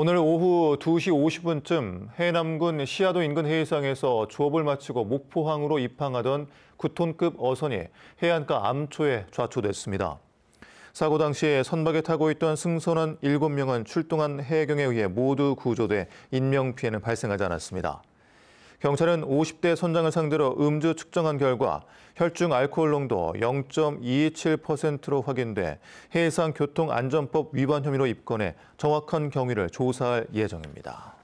오늘 오후 2시 50분쯤 해남군 시야도 인근 해상에서 조업을 마치고 목포항으로 입항하던 9톤급 어선이 해안가 암초에 좌초됐습니다. 사고 당시 선박에 타고 있던 승선원 7명은 출동한 해경에 의해 모두 구조돼 인명피해는 발생하지 않았습니다. 경찰은 50대 선장을 상대로 음주 측정한 결과 혈중 알코올 농도 0.227%로 확인돼 해상 교통안전법 위반 혐의로 입건해 정확한 경위를 조사할 예정입니다.